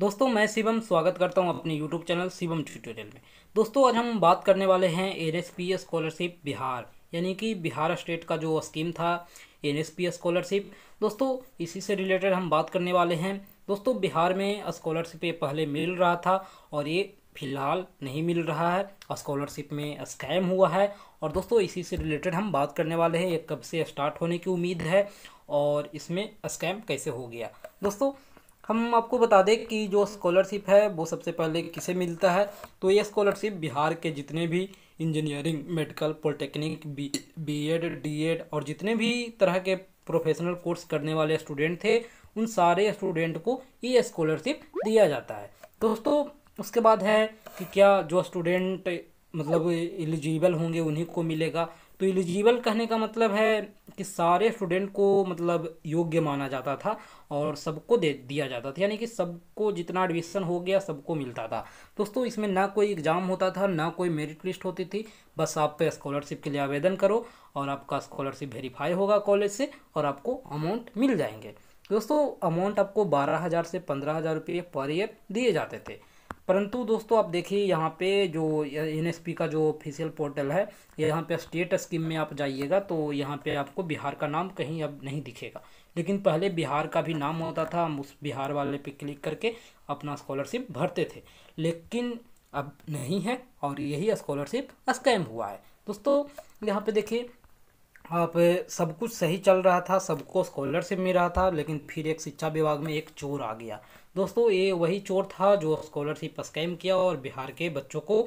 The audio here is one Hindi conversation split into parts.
दोस्तों मैं शिवम स्वागत करता हूं अपने YouTube चैनल शिवम ट्यूटोरियल में दोस्तों आज हम बात करने वाले हैं एन स्कॉलरशिप बिहार यानी कि बिहार स्टेट का जो स्कीम था एन स्कॉलरशिप दोस्तों इसी से रिलेटेड हम बात करने वाले हैं दोस्तों बिहार में स्कॉलरशिप ये पहले मिल रहा था और ये फ़िलहाल नहीं मिल रहा है स्कॉलरशिप में स्कैम हुआ है और दोस्तों इसी से रिलेटेड हम बात करने वाले हैं ये कब से स्टार्ट होने की उम्मीद है और इसमें स्कैम कैसे हो गया दोस्तों हम आपको बता दें कि जो स्कॉलरशिप है वो सबसे पहले किसे मिलता है तो ये स्कॉलरशिप बिहार के जितने भी engineering medical polytechnic B B Ed D Ed और जितने भी तरह के प्रोफेशनल कोर्स करने वाले स्टूडेंट थे उन सारे स्टूडेंट को ये स्कॉलरशिप दिया जाता है दोस्तों उसके बाद है कि क्या जो स्टूडेंट मतलब एलिजिबल होंगे उन्हीं को मिलेगा तो एलिजिबल कहने का मतलब है कि सारे स्टूडेंट को मतलब योग्य माना जाता था और सबको दे दिया जाता था यानी कि सबको जितना एडमिशन हो गया सबको मिलता था दोस्तों इसमें ना कोई एग्ज़ाम होता था ना कोई मेरिट लिस्ट होती थी बस आप स्कॉलरशिप के लिए आवेदन करो और आपका स्कॉलरशिप वेरीफाई होगा कॉलेज से और आपको अमाउंट मिल जाएंगे दोस्तों अमाउंट आपको बारह हज़ार से पंद्रह हज़ार रुपये पर ईयर दिए जाते थे परंतु दोस्तों आप देखिए यहाँ पे जो एन का जो ऑफिशियल पोर्टल है यहाँ पे स्टेट स्कीम में आप जाइएगा तो यहाँ पे आपको बिहार का नाम कहीं अब नहीं दिखेगा लेकिन पहले बिहार का भी नाम होता था हम उस बिहार वाले पे क्लिक करके अपना स्कॉलरशिप भरते थे लेकिन अब नहीं है और यही स्कॉलरशिप स्कैम हुआ है दोस्तों यहाँ पे देखिए आप सब कुछ सही चल रहा था सबको स्कॉलरशिप मिल रहा था लेकिन फिर एक शिक्षा विभाग में एक चोर आ गया दोस्तों ये वही चोर था जो स्कॉलरशिप स्कैम किया और बिहार के बच्चों को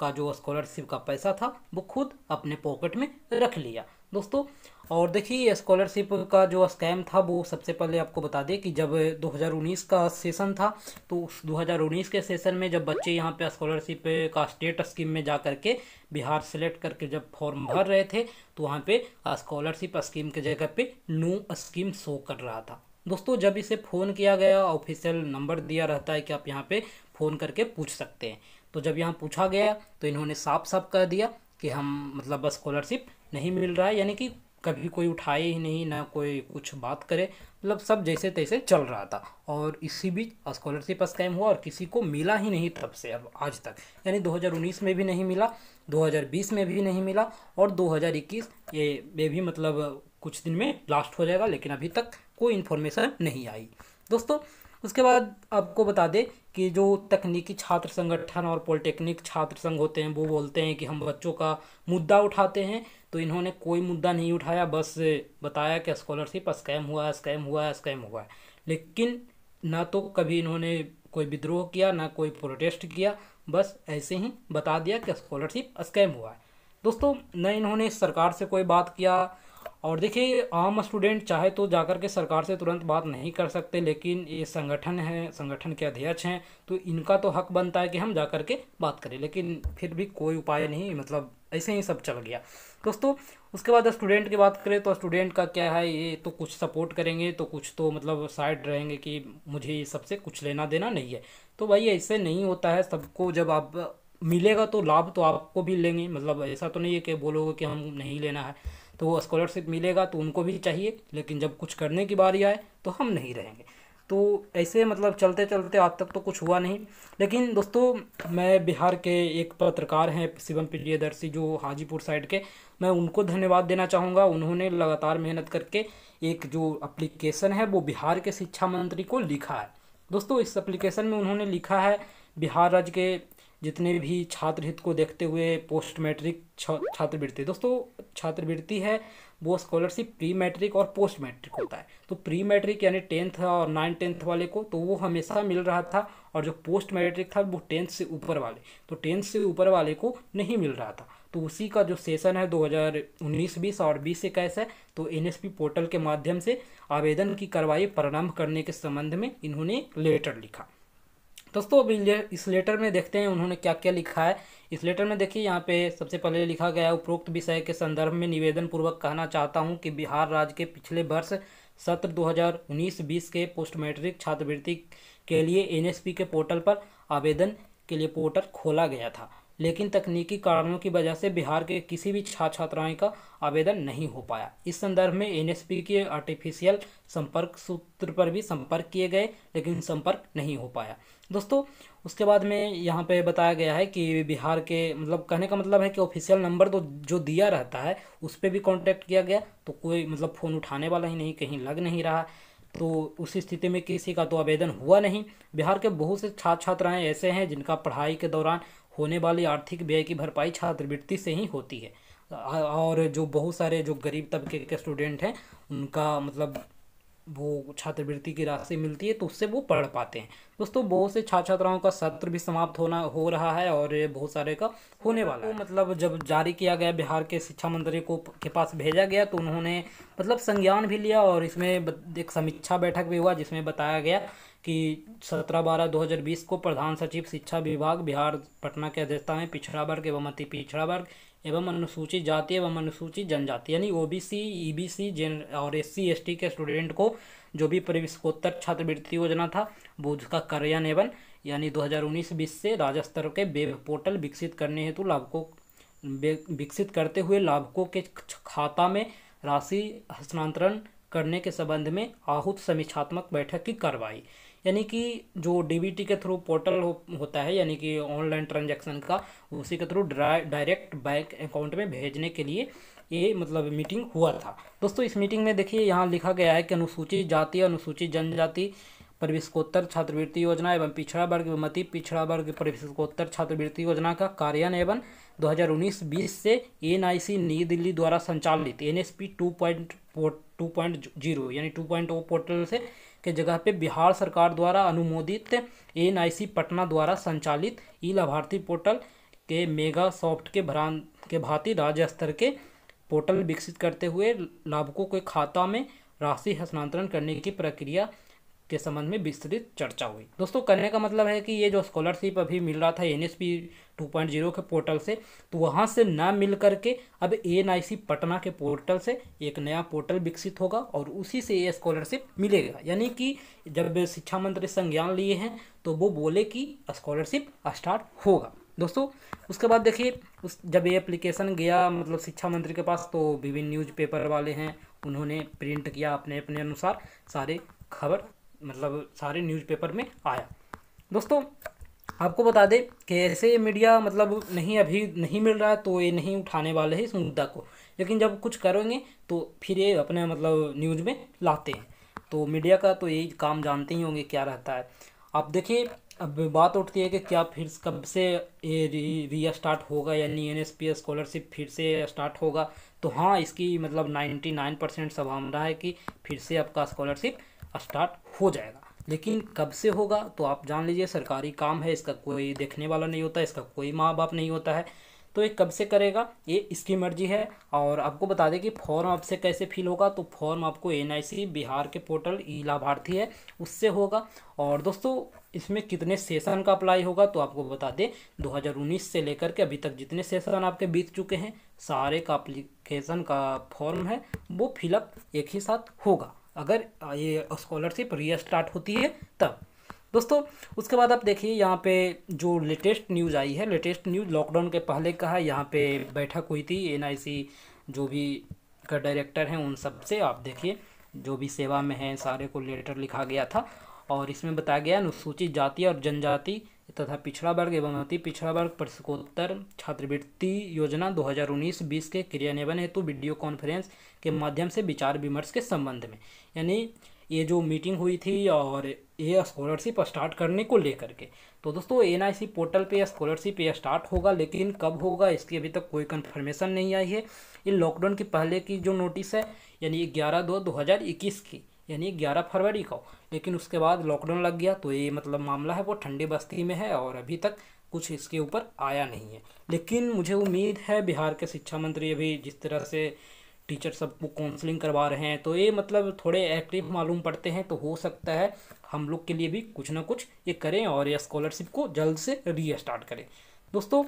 का जो स्कॉलरशिप का पैसा था वो खुद अपने पॉकेट में रख लिया दोस्तों और देखिए स्कॉलरशिप का जो स्कैम था वो सबसे पहले आपको बता दें कि जब 2019 का सेशन था तो उस 2019 के सेशन में जब बच्चे यहाँ पे स्कॉलरशिप का स्टेट स्कीम में जा करके बिहार सेलेक्ट करके जब फॉर्म भर रहे थे तो वहाँ पे स्कॉलरशिप स्कीम के जगह पे नो स्कीम शो कर रहा था दोस्तों जब इसे फ़ोन किया गया ऑफिशियल नंबर दिया रहता है कि आप यहाँ पर फ़ोन करके पूछ सकते हैं तो जब यहाँ पूछा गया तो इन्होंने साफ साफ कह दिया कि हम मतलब स्कॉलरशिप नहीं मिल रहा है यानी कि कभी कोई उठाए ही नहीं ना कोई कुछ बात करे मतलब सब जैसे तैसे चल रहा था और इसी बीच स्कॉलरशिप स्कैम हुआ और किसी को मिला ही नहीं तब से अब आज तक यानी 2019 में भी नहीं मिला 2020 में भी नहीं मिला और 2021 ये ये भी मतलब कुछ दिन में लास्ट हो जाएगा लेकिन अभी तक कोई इन्फॉर्मेशन नहीं आई दोस्तों उसके बाद आपको बता दें कि जो तकनीकी छात्र संगठन और पॉलिटेक्निक छात्र संघ होते हैं वो बोलते हैं कि हम बच्चों का मुद्दा उठाते हैं तो इन्होंने कोई मुद्दा नहीं उठाया बस बताया कि स्कॉलरशिप स्कैम हुआ है स्कैम हुआ है स्कैम हुआ है लेकिन ना तो कभी इन्होंने कोई विद्रोह किया ना कोई प्रोटेस्ट किया बस ऐसे ही बता दिया कि स्कॉलरशिप स्कैम हुआ है दोस्तों न इन्होंने सरकार से कोई बात किया और देखिए आम स्टूडेंट चाहे तो जाकर के सरकार से तुरंत बात नहीं कर सकते लेकिन ये संगठन है संगठन के अध्यक्ष हैं तो इनका तो हक बनता है कि हम जा कर के बात करें लेकिन फिर भी कोई उपाय नहीं मतलब ऐसे ही सब चल गया दोस्तों उसके बाद स्टूडेंट की बात करें तो स्टूडेंट का क्या है ये तो कुछ सपोर्ट करेंगे तो कुछ तो मतलब साइड रहेंगे कि मुझे ये सबसे कुछ लेना देना नहीं है तो भाई ऐसे नहीं होता है सबको जब आप मिलेगा तो लाभ तो आपको भी लेंगे मतलब ऐसा तो नहीं है कि बोलोगे कि हम नहीं लेना है तो स्कॉलरशिप मिलेगा तो उनको भी चाहिए लेकिन जब कुछ करने की बारी आए तो हम नहीं रहेंगे तो ऐसे मतलब चलते चलते आज तक तो कुछ हुआ नहीं लेकिन दोस्तों मैं बिहार के एक पत्रकार हैं शिवम प्रियदर्शी जो हाजीपुर साइड के मैं उनको धन्यवाद देना चाहूँगा उन्होंने लगातार मेहनत करके एक जो अप्लीकेशन है वो बिहार के शिक्षा मंत्री को लिखा है दोस्तों इस अप्लीकेशन में उन्होंने लिखा है बिहार राज्य के जितने भी छात्र हित को देखते हुए पोस्ट मैट्रिक छात्रवृत्ति दोस्तों छात्रवृत्ति है वो स्कॉलरशिप प्री मैट्रिक और पोस्ट मैट्रिक होता है तो प्री मैट्रिक यानी टेंथ और नाइन टेंथ वाले को तो वो हमेशा मिल रहा था और जो पोस्ट मैट्रिक था वो टेंथ से ऊपर वाले तो टेंथ से ऊपर वाले को नहीं मिल रहा था तो उसी का जो सेशन है 2019-20 और बीस इक्कीस है तो एन पोर्टल के माध्यम से आवेदन की कार्रवाई प्रारंभ करने के संबंध में इन्होंने लेटर लिखा दोस्तों अभी इस लेटर में देखते हैं उन्होंने क्या क्या लिखा है इस लेटर में देखिए यहाँ पे सबसे पहले लिखा गया है उपरोक्त विषय के संदर्भ में निवेदन पूर्वक कहना चाहता हूँ कि बिहार राज्य के पिछले वर्ष सत्र 2019-20 के पोस्ट मैट्रिक छात्रवृत्ति के लिए एनएसपी के पोर्टल पर आवेदन के लिए पोर्टल खोला गया था लेकिन तकनीकी कारणों की वजह से बिहार के किसी भी छात्र छात्राएं का आवेदन नहीं हो पाया इस संदर्भ में एनएसपी के आर्टिफिशियल संपर्क सूत्र पर भी संपर्क किए गए लेकिन संपर्क नहीं हो पाया दोस्तों उसके बाद में यहाँ पे बताया गया है कि बिहार के मतलब कहने का मतलब है कि ऑफिशियल नंबर तो जो दिया रहता है उस पर भी कॉन्टैक्ट किया गया तो कोई मतलब फ़ोन उठाने वाला ही नहीं कहीं लग नहीं रहा तो उस स्थिति में किसी का तो आवेदन हुआ नहीं बिहार के बहुत से छात्र छात्राएँ ऐसे हैं जिनका पढ़ाई के दौरान होने वाली आर्थिक व्यय की भरपाई छात्रवृत्ति से ही होती है और जो बहुत सारे जो गरीब तबके के स्टूडेंट हैं उनका मतलब वो छात्रवृत्ति की राशि मिलती है तो उससे वो पढ़ पाते हैं दोस्तों बहुत से छात्र छात्राओं का सत्र भी समाप्त होना हो रहा है और बहुत सारे का होने वाला है मतलब जब जारी किया गया बिहार के शिक्षा मंत्री को के पास भेजा गया तो उन्होंने मतलब संज्ञान भी लिया और इसमें एक समीक्षा बैठक भी हुआ जिसमें बताया गया कि सत्रह बारह दो हज़ार बीस को प्रधान सचिव शिक्षा विभाग बिहार पटना के अध्यक्षता में पिछड़ा वर्ग एवं अति पिछड़ा वर्ग एवं अनुसूचित जाति एवं अनुसूचित जनजाति यानी ओबीसी ईबीसी जेन और एससी एसटी के स्टूडेंट को जो भी प्रवेशकोत्तर छात्रवृत्ति योजना था वो उसका कार्यान्वयन यानी 2019 बीस से राज्य स्तर के वेब पोर्टल विकसित करने हेतु लाभकों विकसित करते हुए लाभकों के खाता में राशि हस्तांतरण करने के संबंध में आहूत समीक्षात्मक बैठक की कार्रवाई यानी कि जो डी के थ्रू पोर्टल हो, होता है यानी कि ऑनलाइन ट्रांजैक्शन का उसी के थ्रू डायरेक्ट बैंक अकाउंट में भेजने के लिए ये मतलब मीटिंग हुआ था दोस्तों इस मीटिंग में देखिए यहाँ लिखा गया है कि अनुसूचित जाति अनुसूचित जनजाति परिवेशकोत्तर छात्रवृत्ति योजना एवं पिछड़ा वर्ग मति पिछड़ा वर्ग परिवेशकोत्तर छात्रवृत्ति योजना का कार्यान्वयन दो हज़ार उन्नीस बीस से एनआईसी नई दिल्ली द्वारा संचालित N S P two point two point zero यानी टू पॉइंट ओ पोर्टल से के जगह पे बिहार सरकार द्वारा अनुमोदित एन पटना द्वारा संचालित ई लाभार्थी पोर्टल के मेगा सॉफ्ट के भरान के भांति राज्य स्तर के पोर्टल विकसित करते हुए लाभुकों के खाता में राशि हस्तांतरण करने की प्रक्रिया के संबंध में विस्तृत चर्चा हुई दोस्तों कहने का मतलब है कि ये जो स्कॉलरशिप अभी मिल रहा था N S P two point zero के पोर्टल से तो वहाँ से ना मिल करके अब एन आई सी पटना के पोर्टल से एक नया पोर्टल विकसित होगा और उसी से ये स्कॉलरशिप मिलेगा यानी कि जब शिक्षा मंत्री संज्ञान लिए हैं तो वो बोले कि स्कॉलरशिप स्टार्ट होगा दोस्तों उसके बाद देखिए उस जब ये एप्लीकेशन गया मतलब शिक्षा मंत्री के पास तो विभिन्न न्यूज़पेपर वाले हैं उन्होंने प्रिंट किया अपने अपने अनुसार सारे खबर मतलब सारे न्यूज़पेपर में आया दोस्तों आपको बता दें कि ऐसे मीडिया मतलब नहीं अभी नहीं मिल रहा तो ये नहीं उठाने वाले हैं इस मुद्दा को लेकिन जब कुछ करेंगे तो फिर ये अपने मतलब न्यूज़ में लाते हैं तो मीडिया का तो यही काम जानते ही होंगे क्या रहता है आप देखिए अब बात उठती है कि क्या फिर कब से ये री री स्टार्ट होगा यानी एन एस पी स्कॉलरशिप फिर से स्टार्ट होगा तो हाँ इसकी मतलब नाइन्टी नाइन परसेंट सब रहा है कि फिर से आपका स्कॉलरशिप स्टार्ट हो जाएगा लेकिन कब से होगा तो आप जान लीजिए सरकारी काम है इसका कोई देखने वाला नहीं होता इसका कोई माँ बाप नहीं होता है तो ये कब से करेगा ये इसकी मर्जी है और आपको बता दें कि फॉर्म आपसे कैसे फिल होगा तो फॉर्म आपको एन बिहार के पोर्टल ई लाभार्थी है उससे होगा और दोस्तों इसमें कितने सेशन का अप्लाई होगा तो आपको बता दें 2019 से लेकर के अभी तक जितने सेशन आपके बीत चुके हैं सारे का अप्लीकेशन का फॉर्म है वो फिलअप एक ही साथ होगा अगर ये स्कॉलरशिप रीस्टार्ट होती है तब दोस्तों उसके बाद आप देखिए यहाँ पे जो लेटेस्ट न्यूज़ आई है लेटेस्ट न्यूज़ लॉकडाउन के पहले का है यहाँ पे बैठक हुई थी एनआईसी जो भी का डायरेक्टर हैं उन सब से आप देखिए जो भी सेवा में हैं सारे को लेटर लिखा गया था और इसमें बताया गया अनुसूचित जाति और जनजाति तथा पिछड़ा वर्ग एवं अति पिछड़ा वर्ग प्रशिकोत्तर छात्रवृत्ति योजना 2019-20 के क्रियान्वयन हेतु वीडियो कॉन्फ्रेंस के माध्यम से विचार विमर्श के संबंध में यानी ये जो मीटिंग हुई थी और ये स्कॉलरशिप स्टार्ट करने को लेकर के तो दोस्तों एन पोर्टल पे स्कॉलरशिप ये स्टार्ट होगा लेकिन कब होगा इसकी अभी तक कोई कन्फर्मेशन नहीं आई है ये लॉकडाउन के पहले की जो नोटिस है यानी ग्यारह दो दो हज़ार इक्कीस की यानी ग्यारह फरवरी को लेकिन उसके बाद लॉकडाउन लग गया तो ये मतलब मामला है वो ठंडी बस्ती में है और अभी तक कुछ इसके ऊपर आया नहीं है लेकिन मुझे उम्मीद है बिहार के शिक्षा मंत्री अभी जिस तरह से टीचर सबको काउंसलिंग करवा रहे हैं तो ये मतलब थोड़े एक्टिव मालूम पड़ते हैं तो हो सकता है हम लोग के लिए भी कुछ ना कुछ ये करें और ये स्कॉलरशिप को जल्द से रीस्टार्ट करें दोस्तों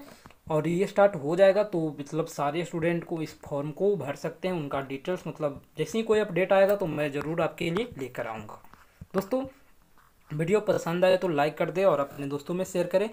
और ये स्टार्ट हो जाएगा तो मतलब सारे स्टूडेंट को इस फॉर्म को भर सकते हैं उनका डिटेल्स मतलब जैसे ही कोई अपडेट आएगा तो मैं ज़रूर आपके लिए लेकर आऊँगा दोस्तों वीडियो पसंद आए तो लाइक कर दें और अपने दोस्तों में शेयर करें